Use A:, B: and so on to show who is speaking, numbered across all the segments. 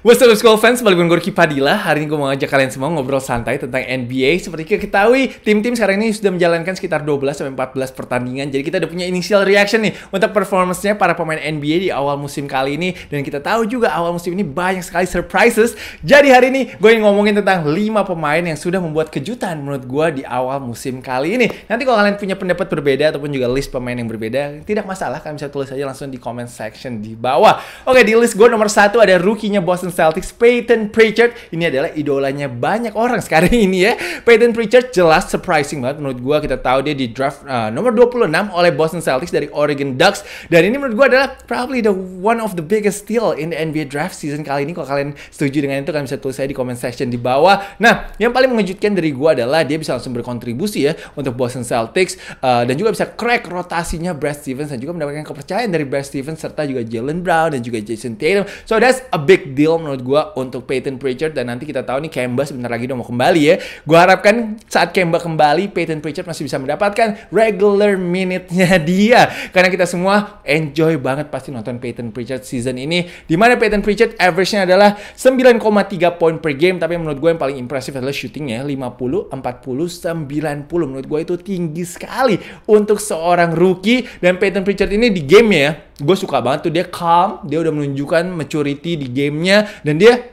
A: What's up School fans, balik gue Gorky Padilla Hari ini gue mau ngajak kalian semua ngobrol santai tentang NBA Seperti kita ketahui, tim-tim sekarang ini sudah menjalankan sekitar 12-14 pertandingan Jadi kita udah punya initial reaction nih Untuk performance-nya para pemain NBA di awal musim kali ini Dan kita tahu juga awal musim ini banyak sekali surprises Jadi hari ini gue ingin ngomongin tentang 5 pemain yang sudah membuat kejutan menurut gue di awal musim kali ini Nanti kalau kalian punya pendapat berbeda ataupun juga list pemain yang berbeda Tidak masalah, kalian bisa tulis aja langsung di comment section di bawah Oke, di list gue nomor satu ada rookie-nya Boston Boston Celtics, Peyton Pritchard. Ini adalah idolanya banyak orang sekarang ini ya. Peyton Pritchard jelas surprising banget menurut gue. Kita tahu dia di draft uh, nomor 26 oleh Boston Celtics dari Oregon Ducks. Dan ini menurut gue adalah probably the one of the biggest steal in the NBA draft season kali ini. Kalau kalian setuju dengan itu, kalian bisa tulis saya di comment section di bawah. Nah, yang paling mengejutkan dari gue adalah dia bisa langsung berkontribusi ya untuk Boston Celtics. Uh, dan juga bisa crack rotasinya Brad Stevens dan juga mendapatkan kepercayaan dari Brad Stevens serta juga Jalen Brown dan juga Jason Tatum. So that's a big deal menurut gue untuk Peyton Pritchard dan nanti kita tahu nih Kemba sebentar lagi udah mau kembali ya. Gue harapkan saat Kemba kembali Peyton Pritchard masih bisa mendapatkan regular minute-nya dia karena kita semua enjoy banget pasti nonton Peyton Pritchard season ini dimana Peyton Pritchard average-nya adalah 9,3 poin per game tapi menurut gue yang paling impresif adalah shooting-nya 50, 40, 90 menurut gue itu tinggi sekali untuk seorang rookie dan Peyton Pritchard ini di game ya gue suka banget tuh dia calm dia udah menunjukkan maturity di gamenya dan dia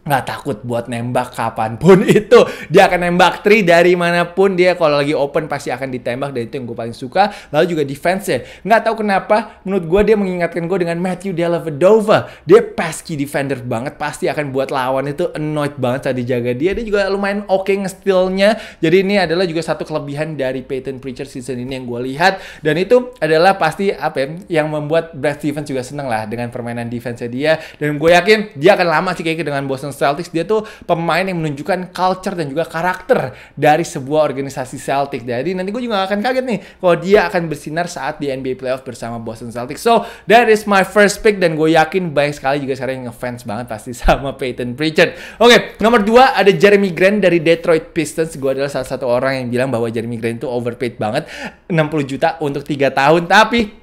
A: nggak takut buat nembak kapanpun itu dia akan nembak tri dari manapun dia kalau lagi open pasti akan ditembak dan itu yang gue paling suka lalu juga defense nggak tahu kenapa menurut gue dia mengingatkan gue dengan Matthew Dellavedova dia pesky defender banget pasti akan buat lawan itu annoyed banget saat dijaga dia dia juga lumayan oke okay ngestilnya jadi ini adalah juga satu kelebihan dari Peyton Pritchard season ini yang gue lihat dan itu adalah pasti apa ya, yang membuat Brad Stevens juga seneng lah dengan permainan defense dia dan gue yakin dia akan lama sih kayaknya dengan Boston Boston Celtics dia tuh pemain yang menunjukkan culture dan juga karakter dari sebuah organisasi Celtics. Jadi nanti gue juga gak akan kaget nih kalau dia akan bersinar saat di NBA playoff bersama Boston Celtics. So that is my first pick dan gue yakin banyak sekali juga sekarang yang ngefans banget pasti sama Peyton Pritchard. Oke, okay, nomor 2 ada Jeremy Grant dari Detroit Pistons. Gue adalah salah satu orang yang bilang bahwa Jeremy Grant itu overpaid banget 60 juta untuk 3 tahun. Tapi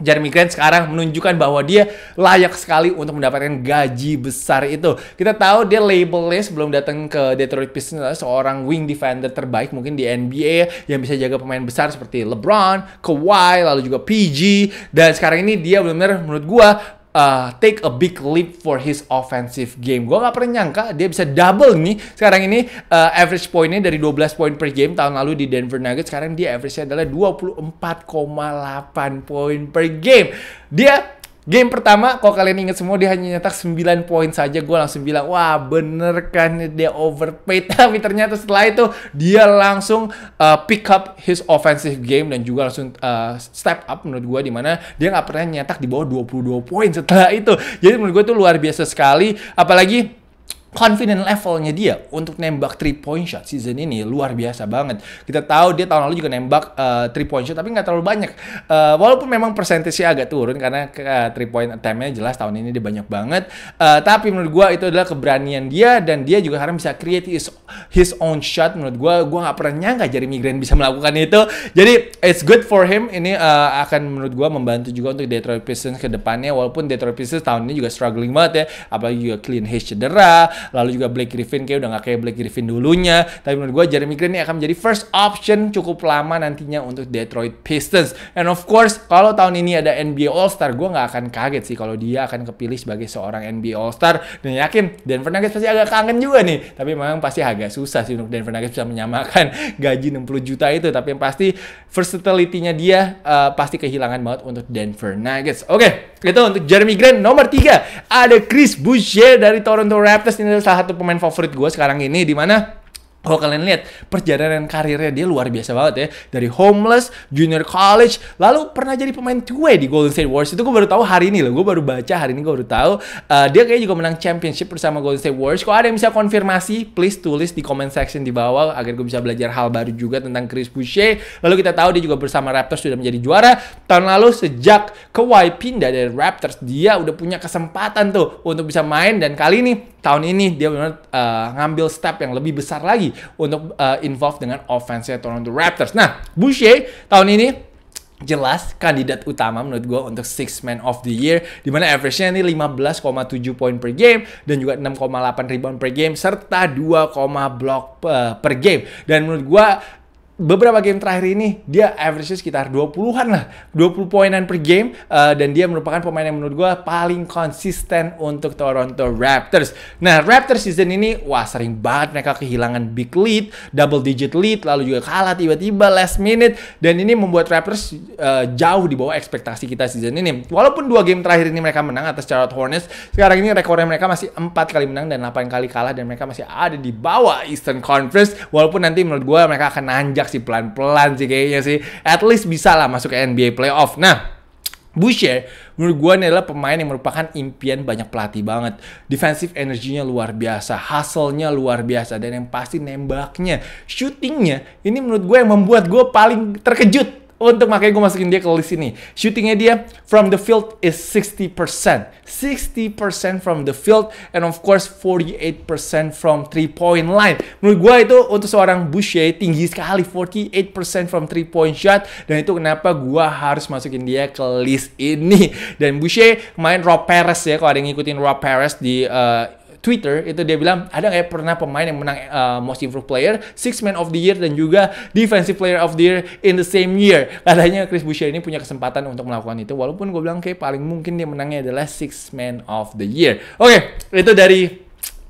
A: Jeremy Grant sekarang menunjukkan bahwa dia layak sekali untuk mendapatkan gaji besar itu. Kita tahu dia labelnya sebelum datang ke Detroit Pistons seorang wing defender terbaik mungkin di NBA ya, yang bisa jaga pemain besar seperti LeBron, Kawhi, lalu juga PG dan sekarang ini dia benar-benar menurut gua uh, take a big leap for his offensive game. Gue gak pernah nyangka dia bisa double nih. Sekarang ini uh, average pointnya dari 12 poin per game tahun lalu di Denver Nuggets. Sekarang dia average-nya adalah 24,8 poin per game. Dia Game pertama, kalau kalian ingat semua dia hanya nyetak 9 poin saja. Gue langsung bilang, wah bener kan dia overpaid. Tapi ternyata setelah itu dia langsung uh, pick up his offensive game dan juga langsung uh, step up menurut gue. Dimana dia nggak pernah nyetak di bawah 22 poin setelah itu. Jadi menurut gue itu luar biasa sekali. Apalagi confident levelnya dia untuk nembak three point shot season ini luar biasa banget. Kita tahu dia tahun lalu juga nembak uh, eh, point shot tapi nggak terlalu banyak. Uh, walaupun memang persentasenya agak turun karena uh, eh, 3 point attempt-nya jelas tahun ini dia banyak banget. Uh, tapi menurut gua itu adalah keberanian dia dan dia juga harus bisa create his, his own shot. Menurut gua gua nggak pernah nyangka Jeremy Grant bisa melakukan itu. Jadi it's good for him. Ini uh, akan menurut gua membantu juga untuk Detroit Pistons ke depannya walaupun Detroit Pistons tahun ini juga struggling banget ya. Apalagi juga Clean Hayes cedera lalu juga Blake Griffin kayak udah gak kayak Blake Griffin dulunya tapi menurut gue Jeremy Green ini akan menjadi first option cukup lama nantinya untuk Detroit Pistons and of course kalau tahun ini ada NBA All Star gue nggak akan kaget sih kalau dia akan kepilih sebagai seorang NBA All Star dan yakin Denver Nuggets pasti agak kangen juga nih tapi memang pasti agak susah sih untuk Denver Nuggets bisa menyamakan gaji 60 juta itu tapi yang pasti versatility-nya dia uh, pasti kehilangan banget untuk Denver Nuggets oke okay. Itu untuk Jeremy Grant nomor 3. Ada Chris Boucher dari Toronto Raptors ini salah satu pemain favorit gue sekarang ini di mana kalau kalian lihat perjalanan karirnya dia luar biasa banget ya. Dari homeless, junior college, lalu pernah jadi pemain gue di Golden State Warriors. Itu gue baru tahu hari ini loh. Gue baru baca hari ini gue baru tahu. Uh, dia kayaknya juga menang championship bersama Golden State Warriors. Kalau ada yang bisa konfirmasi, please tulis di comment section di bawah agar gue bisa belajar hal baru juga tentang Chris Boucher. Lalu kita tahu dia juga bersama Raptors sudah menjadi juara. Tahun lalu sejak Kawhi pindah dari Raptors, dia udah punya kesempatan tuh untuk bisa main dan kali ini tahun ini dia benar uh, eh, ngambil step yang lebih besar lagi untuk uh, eh, involve dengan offense Toronto Raptors. Nah, Boucher tahun ini jelas kandidat utama menurut gue untuk six man of the year dimana average-nya ini 15,7 poin per game dan juga 6,8 rebound per game serta 2, block eh, per game dan menurut gue beberapa game terakhir ini dia average sekitar 20-an lah, 20 poinan per game uh, dan dia merupakan pemain yang menurut gue paling konsisten untuk Toronto Raptors. Nah, Raptors season ini wah sering banget mereka kehilangan big lead, double digit lead lalu juga kalah tiba-tiba last minute dan ini membuat Raptors uh, jauh di bawah ekspektasi kita season ini. Walaupun dua game terakhir ini mereka menang atas Charlotte Hornets, sekarang ini rekornya mereka masih empat kali menang dan 8 kali kalah dan mereka masih ada di bawah Eastern Conference walaupun nanti menurut gue mereka akan nanjak sih pelan-pelan sih kayaknya sih. At least bisa lah masuk ke NBA playoff. Nah, Boucher ya, menurut gue ini adalah pemain yang merupakan impian banyak pelatih banget. Defensive energinya luar biasa, hustle-nya luar biasa, dan yang pasti nembaknya, shootingnya, ini menurut gue yang membuat gue paling terkejut untuk makanya gue masukin dia ke list ini. Shootingnya dia from the field is 60%. 60% from the field and of course 48% from three point line. Menurut gue itu untuk seorang Boucher ya, tinggi sekali 48% from three point shot dan itu kenapa gue harus masukin dia ke list ini. Dan Boucher ya, main Rob Perez ya kalau ada yang ngikutin Rob Perez di eh, Twitter itu dia bilang ada nggak ya pernah pemain yang menang uh, Most Improved Player, Six Man of the Year dan juga Defensive Player of the Year in the same year. Katanya Chris Boucher ini punya kesempatan untuk melakukan itu walaupun gue bilang kayak paling mungkin dia menangnya adalah Six Man of the Year. Oke, okay, itu dari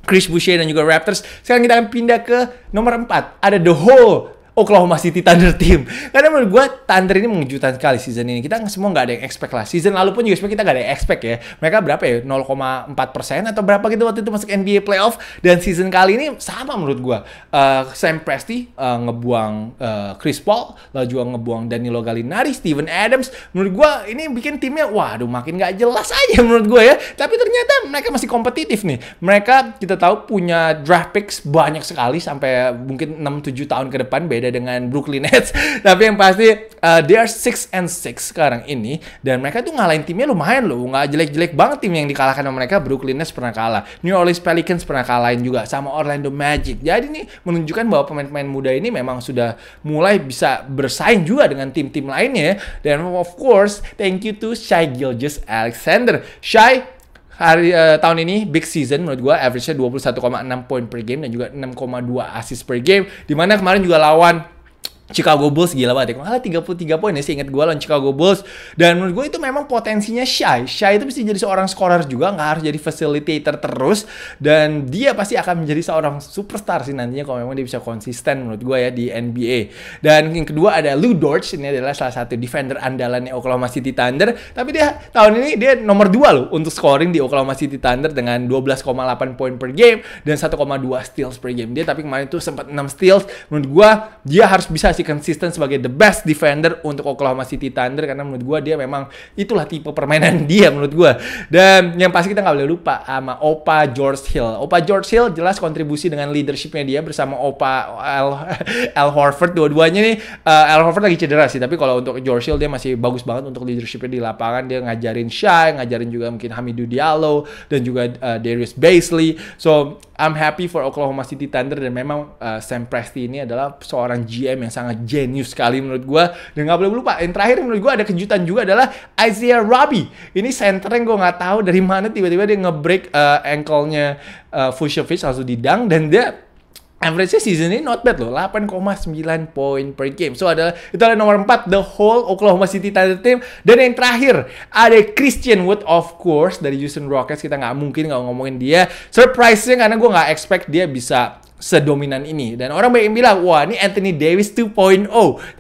A: Chris Boucher dan juga Raptors. Sekarang kita akan pindah ke nomor 4. Ada The Whole Oklahoma City Thunder team. Karena menurut gue Thunder ini mengejutkan sekali season ini. Kita semua nggak ada yang expect lah. Season lalu pun juga sebenarnya kita nggak ada yang expect ya. Mereka berapa ya? 0,4 persen atau berapa gitu waktu itu masuk NBA playoff. Dan season kali ini sama menurut gue. Uh, Sam Presti uh, ngebuang uh, Chris Paul, lalu juga ngebuang Danilo Gallinari, Steven Adams. Menurut gue ini bikin timnya, waduh makin nggak jelas aja menurut gue ya. Tapi ternyata mereka masih kompetitif nih. Mereka kita tahu punya draft picks banyak sekali sampai mungkin 6-7 tahun ke depan beda dengan Brooklyn Nets. Tapi yang pasti uh, they are six and six sekarang ini dan mereka tuh ngalahin timnya lumayan loh. Nggak jelek-jelek banget tim yang dikalahkan sama mereka. Brooklyn Nets pernah kalah, New Orleans Pelicans pernah kalahin juga sama Orlando Magic. Jadi ini menunjukkan bahwa pemain-pemain muda ini memang sudah mulai bisa bersaing juga dengan tim-tim lainnya. Dan of course, thank you to Shai Gilgis Alexander. Shai hari uh, tahun ini big season menurut gue average-nya 21,6 poin per game dan juga 6,2 assist per game. Dimana kemarin juga lawan Chicago Bulls gila banget ya. Malah 33 poin ya sih inget gue lawan Chicago Bulls. Dan menurut gue itu memang potensinya shy. Shy itu bisa jadi seorang scorer juga. Nggak harus jadi facilitator terus. Dan dia pasti akan menjadi seorang superstar sih nantinya. Kalau memang dia bisa konsisten menurut gue ya di NBA. Dan yang kedua ada Lou Dort. Ini adalah salah satu defender andalannya Oklahoma City Thunder. Tapi dia tahun ini dia nomor 2 loh untuk scoring di Oklahoma City Thunder dengan 12,8 poin per game. Dan 1,2 steals per game. Dia tapi kemarin itu sempat 6 steals. Menurut gue dia harus bisa masih konsisten sebagai the best defender untuk Oklahoma City Thunder karena menurut gue dia memang itulah tipe permainan dia menurut gue dan yang pasti kita nggak boleh lupa sama Opa George Hill Opa George Hill jelas kontribusi dengan leadershipnya dia bersama Opa Al, Al Horford dua-duanya nih uh, Horford lagi cedera sih tapi kalau untuk George Hill dia masih bagus banget untuk leadershipnya di lapangan dia ngajarin Shy ngajarin juga mungkin Hamidou Diallo dan juga uh, Darius Basley so I'm happy for Oklahoma City Thunder dan memang uh, Sam Presti ini adalah seorang GM yang sangat genius sekali menurut gue dan gak boleh lupa yang terakhir menurut gue ada kejutan juga adalah Isaiah Robbie ini center yang gue nggak tahu dari mana tiba-tiba dia nge-break uh, ankle-nya uh, Vucevic langsung didang dan dia average season ini not bad loh 8,9 poin per game so adalah itu adalah nomor 4 the whole Oklahoma City Thunder team dan yang terakhir ada Christian Wood of course dari Houston Rockets kita nggak mungkin nggak ngomongin dia surprising karena gue nggak expect dia bisa sedominan ini dan orang banyak yang bilang wah ini Anthony Davis 2.0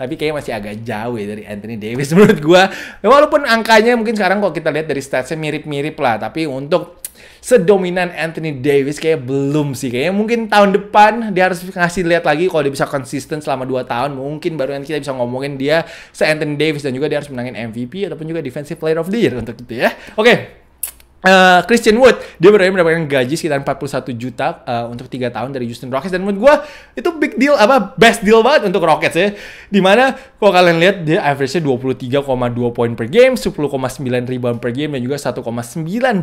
A: tapi kayaknya masih agak jauh ya dari Anthony Davis menurut gue ya, walaupun angkanya mungkin sekarang kalau kita lihat dari statsnya mirip-mirip lah tapi untuk sedominan Anthony Davis kayak belum sih kayaknya mungkin tahun depan dia harus ngasih lihat lagi kalau dia bisa konsisten selama 2 tahun mungkin baru nanti kita bisa ngomongin dia se Anthony Davis dan juga dia harus menangin MVP ataupun juga Defensive Player of the Year untuk itu ya oke okay. Uh, Christian Wood dia berani mendapatkan gaji sekitar 41 juta uh, untuk tiga tahun dari Houston Rockets dan menurut gue itu big deal apa best deal banget untuk Rockets ya dimana kalau kalian lihat dia average-nya 23,2 poin per game 10,9 rebound per game dan juga 1,9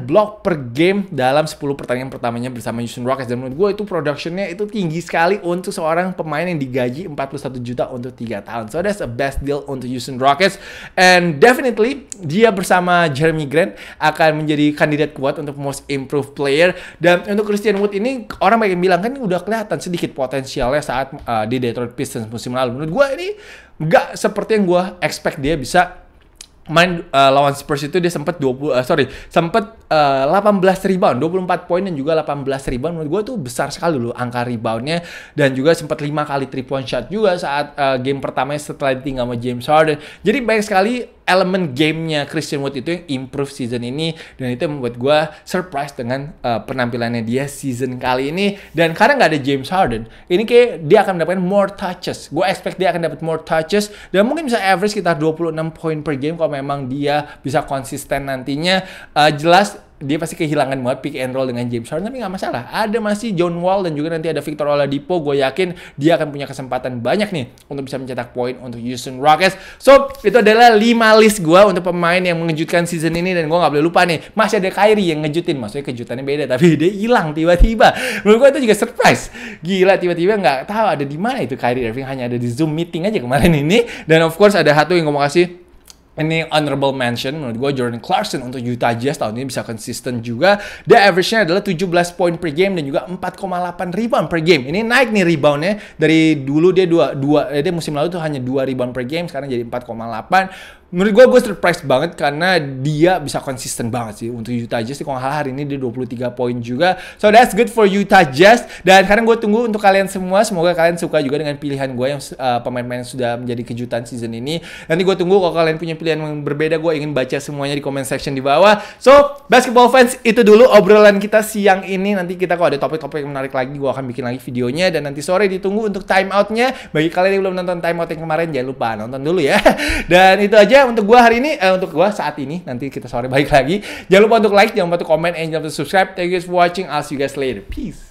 A: block per game dalam 10 pertandingan pertamanya bersama Houston Rockets dan menurut gue itu productionnya itu tinggi sekali untuk seorang pemain yang digaji 41 juta untuk tiga tahun so that's a best deal untuk Houston Rockets and definitely dia bersama Jeremy Grant akan menjadi kandidat kuat untuk most improved player dan untuk Christian Wood ini orang banyak yang bilang kan udah kelihatan sedikit potensialnya saat uh, di Detroit Pistons musim lalu menurut gue ini nggak seperti yang gue expect dia bisa main uh, lawan Spurs itu dia sempat 20 uh, sorry sempat uh, eh, 18 rebound, 24 poin dan juga 18 rebound menurut gue tuh besar sekali loh angka reboundnya dan juga sempat 5 kali three point shot juga saat uh, game pertamanya setelah ditinggal sama James Harden. Jadi banyak sekali elemen gamenya Christian Wood itu yang improve season ini dan itu membuat gue surprise dengan uh, penampilannya dia season kali ini dan karena nggak ada James Harden ini kayak dia akan mendapatkan more touches gue expect dia akan dapat more touches dan mungkin bisa average sekitar 26 poin per game kalau memang dia bisa konsisten nantinya uh, jelas dia pasti kehilangan banget pick and roll dengan James Harden tapi nggak masalah ada masih John Wall dan juga nanti ada Victor Oladipo gue yakin dia akan punya kesempatan banyak nih untuk bisa mencetak poin untuk Houston Rockets so itu adalah 5 list gue untuk pemain yang mengejutkan season ini dan gue nggak boleh lupa nih masih ada Kyrie yang ngejutin maksudnya kejutannya beda tapi dia hilang tiba-tiba menurut gue itu juga surprise gila tiba-tiba nggak tahu ada di mana itu Kyrie Irving hanya ada di Zoom meeting aja kemarin ini dan of course ada satu yang gue mau kasih ini honorable mention menurut gue Jordan Clarkson untuk Utah Jazz tahun ini bisa konsisten juga. Dia average-nya adalah 17 poin per game dan juga 4,8 rebound per game. Ini naik nih rebound reboundnya dari dulu dia dua dua eh, dia musim lalu tuh hanya 2 rebound per game sekarang jadi 4,8 menurut gue gue surprise banget karena dia bisa konsisten banget sih untuk Utah Jazz kalau hal hari ini dia 23 poin juga so that's good for Utah Jazz dan sekarang gue tunggu untuk kalian semua semoga kalian suka juga dengan pilihan gue yang uh, pemain-pemain yang sudah menjadi kejutan season ini nanti gue tunggu kalau kalian punya pilihan yang berbeda gue ingin baca semuanya di comment section di bawah so basketball fans itu dulu obrolan kita siang ini nanti kita kalau ada topik-topik yang menarik lagi gue akan bikin lagi videonya dan nanti sore ditunggu untuk time outnya bagi kalian yang belum nonton time out yang kemarin jangan lupa nonton dulu ya dan itu aja aja ya, untuk gue hari ini, eh, untuk gue saat ini. Nanti kita sore baik lagi. Jangan lupa untuk like, jangan lupa untuk comment and jangan lupa untuk subscribe. Thank you guys for watching. I'll see you guys later. Peace.